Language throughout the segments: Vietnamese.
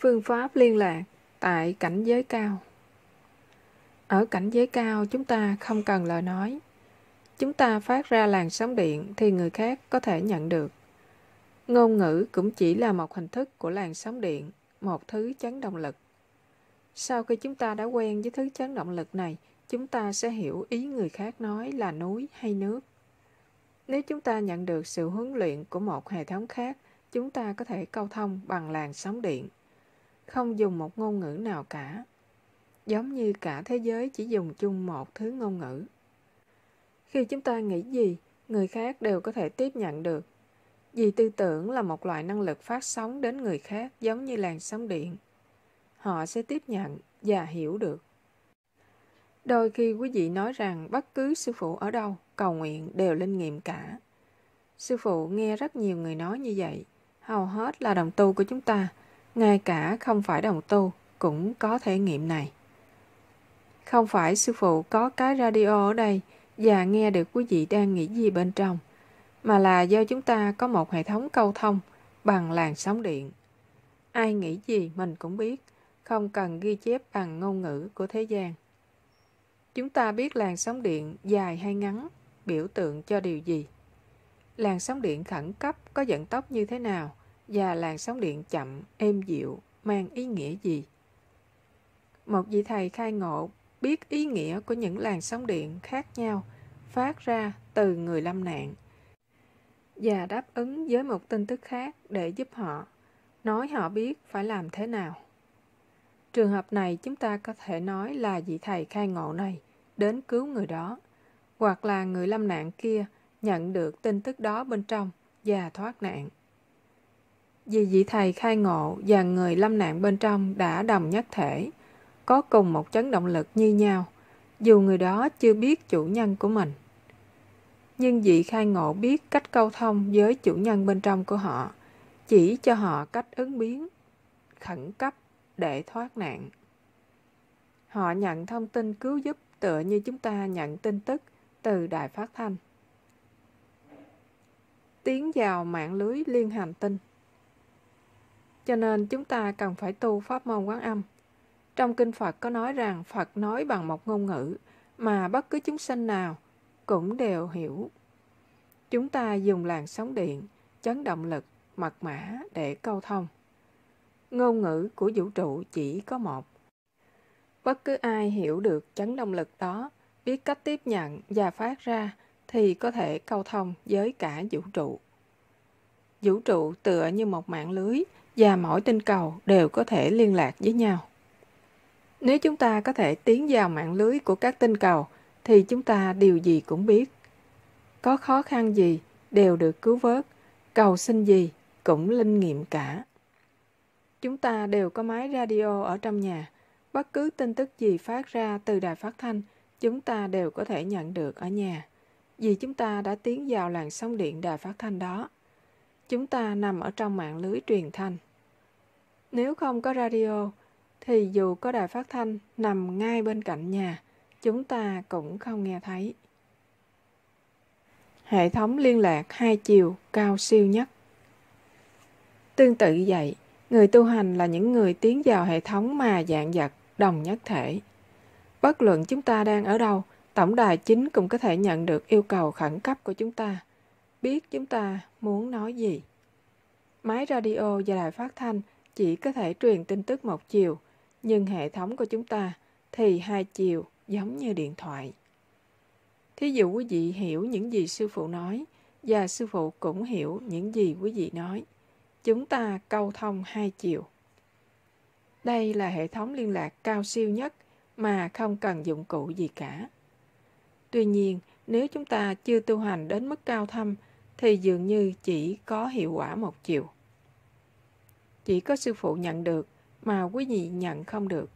phương pháp liên lạc tại cảnh giới cao ở cảnh giới cao chúng ta không cần lời nói chúng ta phát ra làn sóng điện thì người khác có thể nhận được ngôn ngữ cũng chỉ là một hình thức của làn sóng điện một thứ chấn động lực sau khi chúng ta đã quen với thứ chấn động lực này chúng ta sẽ hiểu ý người khác nói là núi hay nước nếu chúng ta nhận được sự huấn luyện của một hệ thống khác chúng ta có thể câu thông bằng làn sóng điện không dùng một ngôn ngữ nào cả giống như cả thế giới chỉ dùng chung một thứ ngôn ngữ khi chúng ta nghĩ gì người khác đều có thể tiếp nhận được vì tư tưởng là một loại năng lực phát sóng đến người khác giống như làn sóng điện họ sẽ tiếp nhận và hiểu được đôi khi quý vị nói rằng bất cứ sư phụ ở đâu cầu nguyện đều linh nghiệm cả sư phụ nghe rất nhiều người nói như vậy hầu hết là đồng tu của chúng ta ngay cả không phải đồng tu cũng có thể nghiệm này. Không phải sư phụ có cái radio ở đây và nghe được quý vị đang nghĩ gì bên trong, mà là do chúng ta có một hệ thống câu thông bằng làn sóng điện. Ai nghĩ gì mình cũng biết, không cần ghi chép bằng ngôn ngữ của thế gian. Chúng ta biết làn sóng điện dài hay ngắn, biểu tượng cho điều gì. Làn sóng điện khẩn cấp có vận tốc như thế nào? và làn sóng điện chậm, êm dịu, mang ý nghĩa gì? Một vị thầy khai ngộ biết ý nghĩa của những làn sóng điện khác nhau phát ra từ người lâm nạn và đáp ứng với một tin tức khác để giúp họ nói họ biết phải làm thế nào. Trường hợp này chúng ta có thể nói là vị thầy khai ngộ này đến cứu người đó, hoặc là người lâm nạn kia nhận được tin tức đó bên trong và thoát nạn. Vì vị thầy khai ngộ và người lâm nạn bên trong đã đồng nhất thể, có cùng một chấn động lực như nhau, dù người đó chưa biết chủ nhân của mình. Nhưng vị khai ngộ biết cách câu thông với chủ nhân bên trong của họ, chỉ cho họ cách ứng biến, khẩn cấp để thoát nạn. Họ nhận thông tin cứu giúp tựa như chúng ta nhận tin tức từ đài phát thanh. Tiến vào mạng lưới liên hành tinh. Cho nên chúng ta cần phải tu pháp môn quán âm. Trong kinh Phật có nói rằng Phật nói bằng một ngôn ngữ mà bất cứ chúng sanh nào cũng đều hiểu. Chúng ta dùng làn sóng điện, chấn động lực, mật mã để câu thông. Ngôn ngữ của vũ trụ chỉ có một. Bất cứ ai hiểu được chấn động lực đó, biết cách tiếp nhận và phát ra thì có thể câu thông với cả vũ trụ. Vũ trụ tựa như một mạng lưới và mỗi tinh cầu đều có thể liên lạc với nhau. Nếu chúng ta có thể tiến vào mạng lưới của các tinh cầu thì chúng ta điều gì cũng biết. Có khó khăn gì đều được cứu vớt, cầu xin gì cũng linh nghiệm cả. Chúng ta đều có máy radio ở trong nhà, bất cứ tin tức gì phát ra từ đài phát thanh chúng ta đều có thể nhận được ở nhà vì chúng ta đã tiến vào làn sóng điện đài phát thanh đó. Chúng ta nằm ở trong mạng lưới truyền thanh. Nếu không có radio, thì dù có đài phát thanh nằm ngay bên cạnh nhà, chúng ta cũng không nghe thấy. Hệ thống liên lạc hai chiều cao siêu nhất. Tương tự vậy, người tu hành là những người tiến vào hệ thống mà dạng vật đồng nhất thể. Bất luận chúng ta đang ở đâu, tổng đài chính cũng có thể nhận được yêu cầu khẩn cấp của chúng ta, biết chúng ta muốn nói gì. Máy radio và đài phát thanh chỉ có thể truyền tin tức một chiều, nhưng hệ thống của chúng ta thì hai chiều giống như điện thoại. Thí dụ quý vị hiểu những gì sư phụ nói và sư phụ cũng hiểu những gì quý vị nói. Chúng ta câu thông hai chiều. Đây là hệ thống liên lạc cao siêu nhất mà không cần dụng cụ gì cả. Tuy nhiên, nếu chúng ta chưa tu hành đến mức cao thâm thì dường như chỉ có hiệu quả một chiều chỉ có sư phụ nhận được mà quý vị nhận không được.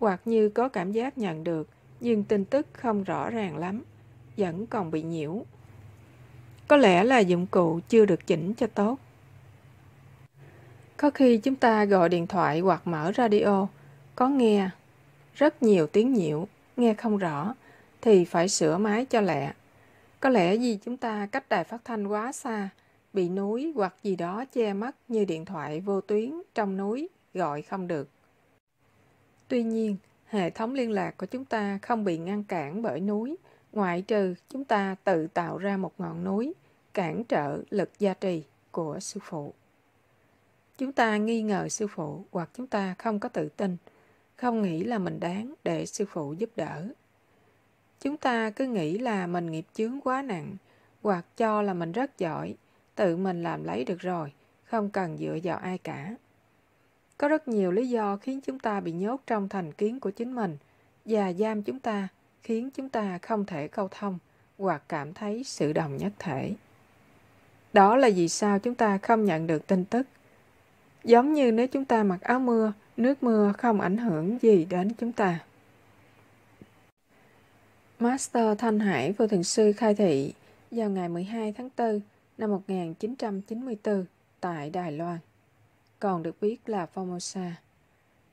Hoặc như có cảm giác nhận được nhưng tin tức không rõ ràng lắm, vẫn còn bị nhiễu. Có lẽ là dụng cụ chưa được chỉnh cho tốt. Có khi chúng ta gọi điện thoại hoặc mở radio, có nghe rất nhiều tiếng nhiễu, nghe không rõ, thì phải sửa máy cho lẹ. Có lẽ vì chúng ta cách đài phát thanh quá xa, bị núi hoặc gì đó che mắt như điện thoại vô tuyến trong núi gọi không được. Tuy nhiên, hệ thống liên lạc của chúng ta không bị ngăn cản bởi núi, ngoại trừ chúng ta tự tạo ra một ngọn núi cản trở lực gia trì của sư phụ. Chúng ta nghi ngờ sư phụ hoặc chúng ta không có tự tin, không nghĩ là mình đáng để sư phụ giúp đỡ. Chúng ta cứ nghĩ là mình nghiệp chướng quá nặng hoặc cho là mình rất giỏi tự mình làm lấy được rồi, không cần dựa vào ai cả. Có rất nhiều lý do khiến chúng ta bị nhốt trong thành kiến của chính mình và giam chúng ta khiến chúng ta không thể câu thông hoặc cảm thấy sự đồng nhất thể. Đó là vì sao chúng ta không nhận được tin tức. Giống như nếu chúng ta mặc áo mưa, nước mưa không ảnh hưởng gì đến chúng ta. Master Thanh Hải Vô Thường Sư khai thị vào ngày 12 tháng 4 năm 1994 tại Đài Loan, còn được biết là Formosa.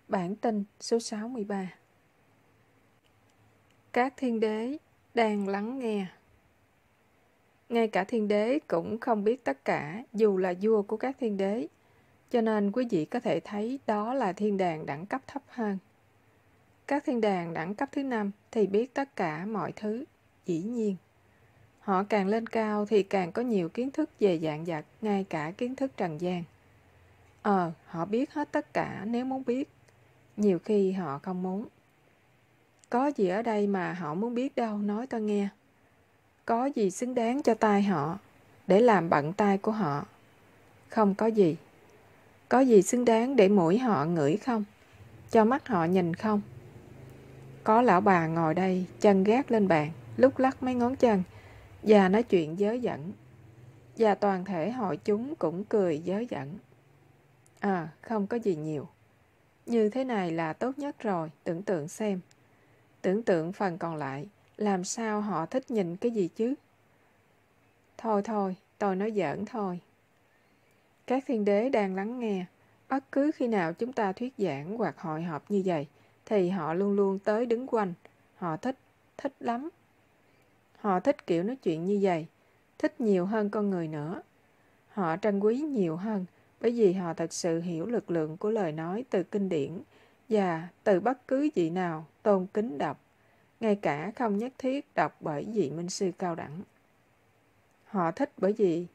Bản tin số 63 Các thiên đế đang lắng nghe Ngay cả thiên đế cũng không biết tất cả dù là vua của các thiên đế cho nên quý vị có thể thấy đó là thiên đàng đẳng cấp thấp hơn. Các thiên đàng đẳng cấp thứ năm thì biết tất cả mọi thứ, dĩ nhiên. Họ càng lên cao thì càng có nhiều kiến thức về dạng dặt, ngay cả kiến thức trần gian. Ờ, họ biết hết tất cả nếu muốn biết. Nhiều khi họ không muốn. Có gì ở đây mà họ muốn biết đâu, nói tôi nghe. Có gì xứng đáng cho tai họ, để làm bận tai của họ. Không có gì. Có gì xứng đáng để mũi họ ngửi không? Cho mắt họ nhìn không? Có lão bà ngồi đây, chân gác lên bàn, lúc lắc mấy ngón chân – và nói chuyện dớ dẫn và toàn thể hội chúng cũng cười dớ dẫn à không có gì nhiều như thế này là tốt nhất rồi tưởng tượng xem tưởng tượng phần còn lại làm sao họ thích nhìn cái gì chứ thôi thôi tôi nói giỡn thôi các thiên đế đang lắng nghe bất cứ khi nào chúng ta thuyết giảng hoặc hội họp như vậy thì họ luôn luôn tới đứng quanh họ thích thích lắm Họ thích kiểu nói chuyện như vậy, thích nhiều hơn con người nữa. Họ trân quý nhiều hơn bởi vì họ thật sự hiểu lực lượng của lời nói từ kinh điển và từ bất cứ vị nào tôn kính đọc, ngay cả không nhất thiết đọc bởi vị minh sư cao đẳng. Họ thích bởi vì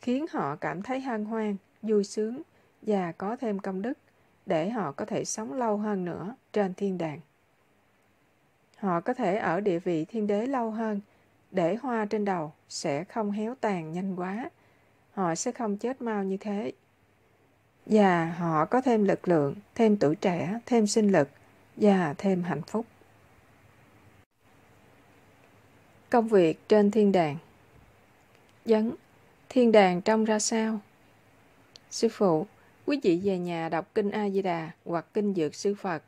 khiến họ cảm thấy hân hoan, vui sướng và có thêm công đức để họ có thể sống lâu hơn nữa trên thiên đàng. Họ có thể ở địa vị thiên đế lâu hơn để hoa trên đầu sẽ không héo tàn nhanh quá họ sẽ không chết mau như thế và họ có thêm lực lượng thêm tuổi trẻ thêm sinh lực và thêm hạnh phúc công việc trên thiên đàng vấn vâng, thiên đàng trông ra sao sư phụ quý vị về nhà đọc kinh a di đà hoặc kinh dược sư phật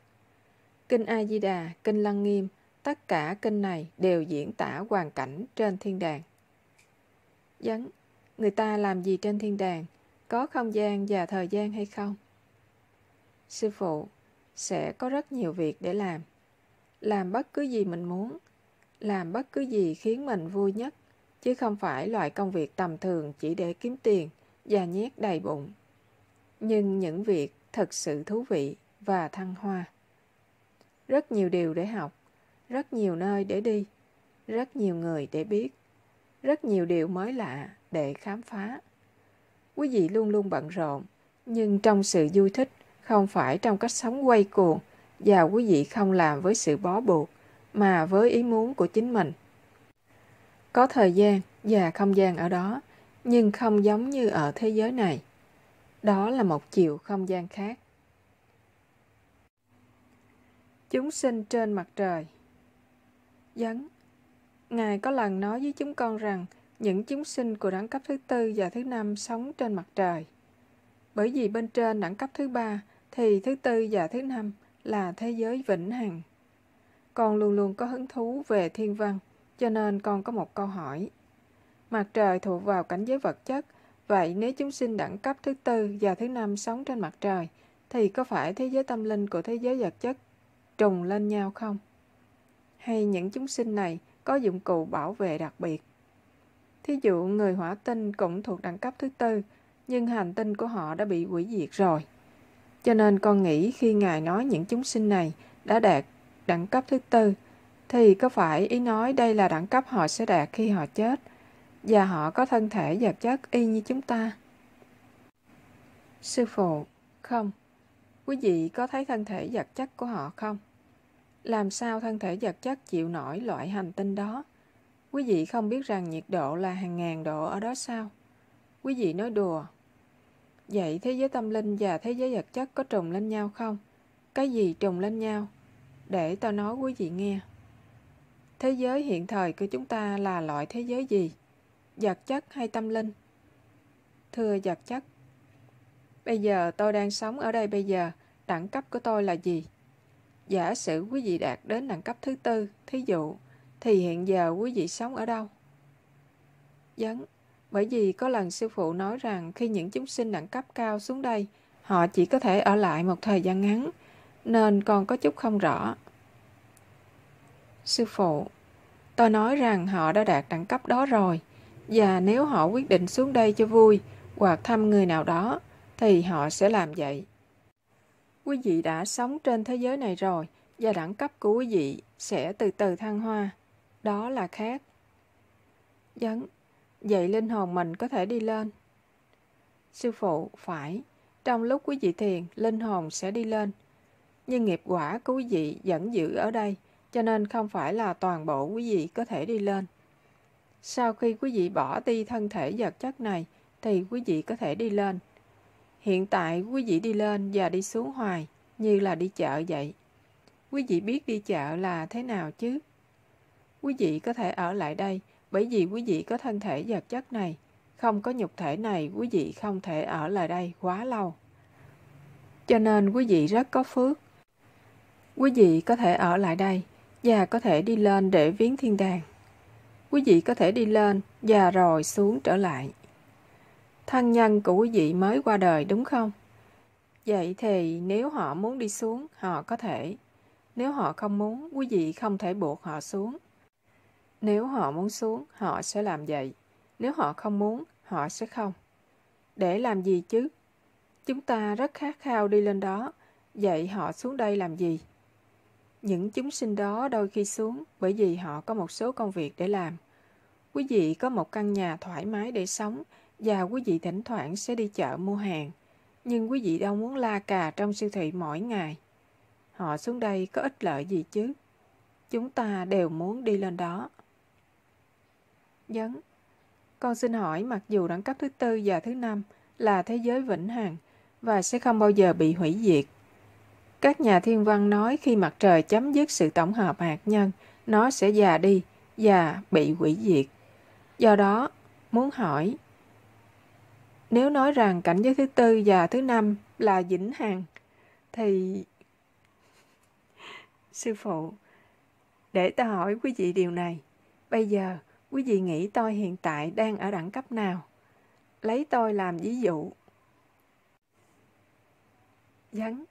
kinh a di đà kinh lăng nghiêm Tất cả kinh này đều diễn tả hoàn cảnh trên thiên đàng. Dấn, người ta làm gì trên thiên đàng? Có không gian và thời gian hay không? Sư phụ, sẽ có rất nhiều việc để làm. Làm bất cứ gì mình muốn, làm bất cứ gì khiến mình vui nhất, chứ không phải loại công việc tầm thường chỉ để kiếm tiền và nhét đầy bụng. Nhưng những việc thật sự thú vị và thăng hoa. Rất nhiều điều để học rất nhiều nơi để đi, rất nhiều người để biết, rất nhiều điều mới lạ để khám phá. Quý vị luôn luôn bận rộn, nhưng trong sự vui thích, không phải trong cách sống quay cuồng và quý vị không làm với sự bó buộc, mà với ý muốn của chính mình. Có thời gian và không gian ở đó, nhưng không giống như ở thế giới này. Đó là một chiều không gian khác. Chúng sinh trên mặt trời dấn. Ngài có lần nói với chúng con rằng những chúng sinh của đẳng cấp thứ tư và thứ năm sống trên mặt trời. Bởi vì bên trên đẳng cấp thứ ba thì thứ tư và thứ năm là thế giới vĩnh hằng. Con luôn luôn có hứng thú về thiên văn, cho nên con có một câu hỏi. Mặt trời thuộc vào cảnh giới vật chất, vậy nếu chúng sinh đẳng cấp thứ tư và thứ năm sống trên mặt trời, thì có phải thế giới tâm linh của thế giới vật chất trùng lên nhau không? hay những chúng sinh này có dụng cụ bảo vệ đặc biệt. Thí dụ người hỏa tinh cũng thuộc đẳng cấp thứ tư, nhưng hành tinh của họ đã bị hủy diệt rồi. Cho nên con nghĩ khi Ngài nói những chúng sinh này đã đạt đẳng cấp thứ tư, thì có phải ý nói đây là đẳng cấp họ sẽ đạt khi họ chết, và họ có thân thể vật chất y như chúng ta? Sư phụ, không. Quý vị có thấy thân thể vật chất của họ không? Làm sao thân thể vật chất chịu nổi loại hành tinh đó? Quý vị không biết rằng nhiệt độ là hàng ngàn độ ở đó sao? Quý vị nói đùa. Vậy thế giới tâm linh và thế giới vật chất có trùng lên nhau không? Cái gì trùng lên nhau? Để tao nói quý vị nghe. Thế giới hiện thời của chúng ta là loại thế giới gì? Vật chất hay tâm linh? Thưa vật chất, bây giờ tôi đang sống ở đây bây giờ, đẳng cấp của tôi là gì? Giả sử quý vị đạt đến đẳng cấp thứ tư, thí dụ, thì hiện giờ quý vị sống ở đâu? Dấn, bởi vì có lần sư phụ nói rằng khi những chúng sinh đẳng cấp cao xuống đây, họ chỉ có thể ở lại một thời gian ngắn, nên còn có chút không rõ. Sư phụ, tôi nói rằng họ đã đạt đẳng cấp đó rồi, và nếu họ quyết định xuống đây cho vui hoặc thăm người nào đó, thì họ sẽ làm vậy. Quý vị đã sống trên thế giới này rồi và đẳng cấp của quý vị sẽ từ từ thăng hoa. Đó là khác. Vấn, vậy linh hồn mình có thể đi lên? Sư phụ, phải. Trong lúc quý vị thiền, linh hồn sẽ đi lên. Nhưng nghiệp quả của quý vị vẫn giữ ở đây, cho nên không phải là toàn bộ quý vị có thể đi lên. Sau khi quý vị bỏ đi thân thể vật chất này, thì quý vị có thể đi lên. Hiện tại quý vị đi lên và đi xuống hoài, như là đi chợ vậy. Quý vị biết đi chợ là thế nào chứ? Quý vị có thể ở lại đây bởi vì quý vị có thân thể vật chất này. Không có nhục thể này, quý vị không thể ở lại đây quá lâu. Cho nên quý vị rất có phước. Quý vị có thể ở lại đây và có thể đi lên để viếng thiên đàng. Quý vị có thể đi lên và rồi xuống trở lại thân nhân của quý vị mới qua đời đúng không? Vậy thì nếu họ muốn đi xuống, họ có thể. Nếu họ không muốn, quý vị không thể buộc họ xuống. Nếu họ muốn xuống, họ sẽ làm vậy. Nếu họ không muốn, họ sẽ không. Để làm gì chứ? Chúng ta rất khát khao đi lên đó, vậy họ xuống đây làm gì? Những chúng sinh đó đôi khi xuống bởi vì họ có một số công việc để làm. Quý vị có một căn nhà thoải mái để sống, và quý vị thỉnh thoảng sẽ đi chợ mua hàng. Nhưng quý vị đâu muốn la cà trong siêu thị mỗi ngày. Họ xuống đây có ích lợi gì chứ? Chúng ta đều muốn đi lên đó. Dấn vâng. Con xin hỏi mặc dù đẳng cấp thứ tư và thứ năm là thế giới vĩnh hằng và sẽ không bao giờ bị hủy diệt. Các nhà thiên văn nói khi mặt trời chấm dứt sự tổng hợp hạt nhân, nó sẽ già đi và bị hủy diệt. Do đó, muốn hỏi nếu nói rằng cảnh giới thứ tư và thứ năm là dĩnh hằng thì sư phụ để ta hỏi quý vị điều này bây giờ quý vị nghĩ tôi hiện tại đang ở đẳng cấp nào lấy tôi làm ví dụ vấn vâng,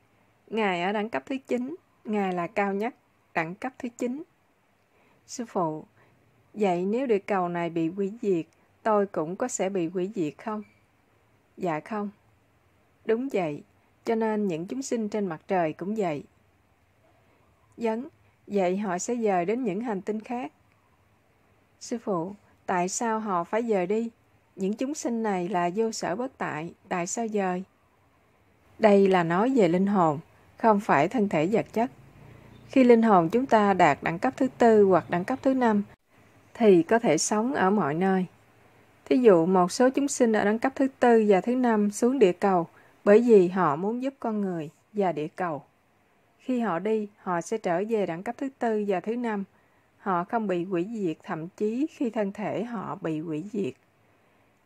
ngài ở đẳng cấp thứ chín ngài là cao nhất đẳng cấp thứ chín sư phụ vậy nếu địa cầu này bị hủy diệt tôi cũng có sẽ bị hủy diệt không Dạ không. Đúng vậy, cho nên những chúng sinh trên mặt trời cũng vậy. Dấn, vâng, vậy họ sẽ dời đến những hành tinh khác. Sư phụ, tại sao họ phải dời đi? Những chúng sinh này là vô sở bất tại, tại sao dời? Đây là nói về linh hồn, không phải thân thể vật chất. Khi linh hồn chúng ta đạt đẳng cấp thứ tư hoặc đẳng cấp thứ năm, thì có thể sống ở mọi nơi. Thí dụ, một số chúng sinh ở đẳng cấp thứ tư và thứ năm xuống địa cầu bởi vì họ muốn giúp con người và địa cầu. Khi họ đi, họ sẽ trở về đẳng cấp thứ tư và thứ năm. Họ không bị hủy diệt thậm chí khi thân thể họ bị hủy diệt.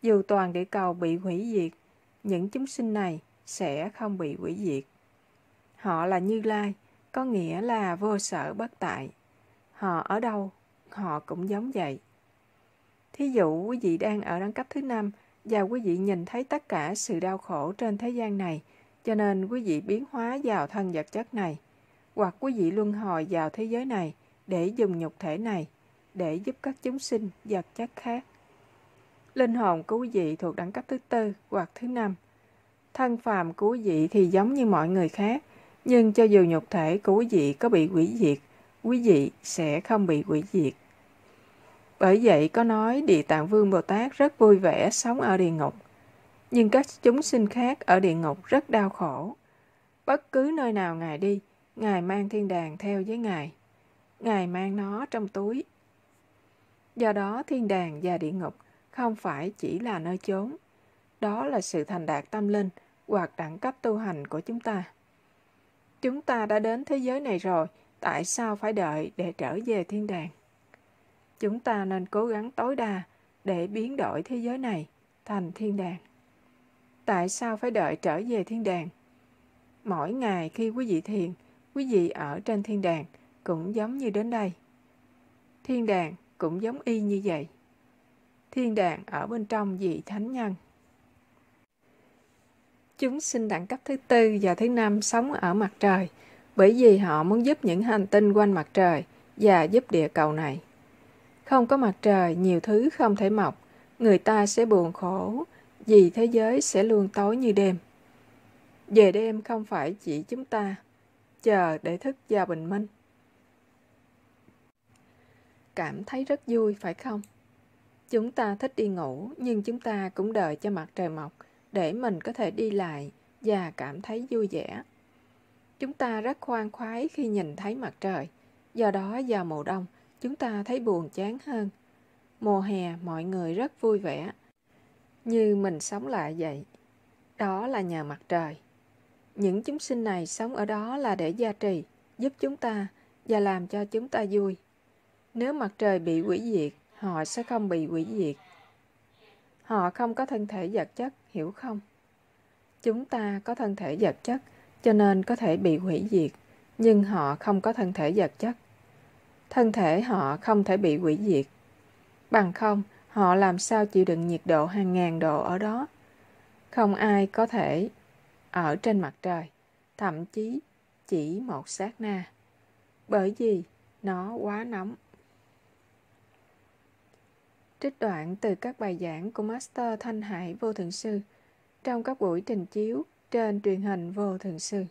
Dù toàn địa cầu bị hủy diệt, những chúng sinh này sẽ không bị hủy diệt. Họ là Như Lai, có nghĩa là vô sở bất tại. Họ ở đâu, họ cũng giống vậy. Thí dụ quý vị đang ở đẳng cấp thứ năm và quý vị nhìn thấy tất cả sự đau khổ trên thế gian này, cho nên quý vị biến hóa vào thân vật chất này, hoặc quý vị luân hồi vào thế giới này để dùng nhục thể này để giúp các chúng sinh vật chất khác. Linh hồn của quý vị thuộc đẳng cấp thứ tư hoặc thứ năm. Thân phàm của quý vị thì giống như mọi người khác, nhưng cho dù nhục thể của quý vị có bị hủy diệt, quý vị sẽ không bị hủy diệt. Bởi vậy có nói Địa Tạng Vương Bồ Tát rất vui vẻ sống ở địa ngục, nhưng các chúng sinh khác ở địa ngục rất đau khổ. Bất cứ nơi nào Ngài đi, Ngài mang thiên đàng theo với Ngài. Ngài mang nó trong túi. Do đó thiên đàng và địa ngục không phải chỉ là nơi chốn. Đó là sự thành đạt tâm linh hoặc đẳng cấp tu hành của chúng ta. Chúng ta đã đến thế giới này rồi, tại sao phải đợi để trở về thiên đàng? chúng ta nên cố gắng tối đa để biến đổi thế giới này thành thiên đàng tại sao phải đợi trở về thiên đàng mỗi ngày khi quý vị thiền quý vị ở trên thiên đàng cũng giống như đến đây thiên đàng cũng giống y như vậy thiên đàng ở bên trong vị thánh nhân chúng sinh đẳng cấp thứ tư và thứ năm sống ở mặt trời bởi vì họ muốn giúp những hành tinh quanh mặt trời và giúp địa cầu này không có mặt trời, nhiều thứ không thể mọc. Người ta sẽ buồn khổ, vì thế giới sẽ luôn tối như đêm. Về đêm không phải chỉ chúng ta, chờ để thức vào bình minh. Cảm thấy rất vui phải không? Chúng ta thích đi ngủ, nhưng chúng ta cũng đợi cho mặt trời mọc để mình có thể đi lại và cảm thấy vui vẻ. Chúng ta rất khoan khoái khi nhìn thấy mặt trời, do đó vào mùa đông, chúng ta thấy buồn chán hơn. Mùa hè mọi người rất vui vẻ, như mình sống lại vậy. Đó là nhà mặt trời. Những chúng sinh này sống ở đó là để gia trì, giúp chúng ta và làm cho chúng ta vui. Nếu mặt trời bị hủy diệt, họ sẽ không bị hủy diệt. Họ không có thân thể vật chất, hiểu không? Chúng ta có thân thể vật chất, cho nên có thể bị hủy diệt, nhưng họ không có thân thể vật chất thân thể họ không thể bị hủy diệt. Bằng không, họ làm sao chịu đựng nhiệt độ hàng ngàn độ ở đó? Không ai có thể ở trên mặt trời, thậm chí chỉ một sát na. Bởi vì nó quá nóng. Trích đoạn từ các bài giảng của Master Thanh Hải Vô Thượng Sư trong các buổi trình chiếu trên truyền hình Vô Thượng Sư.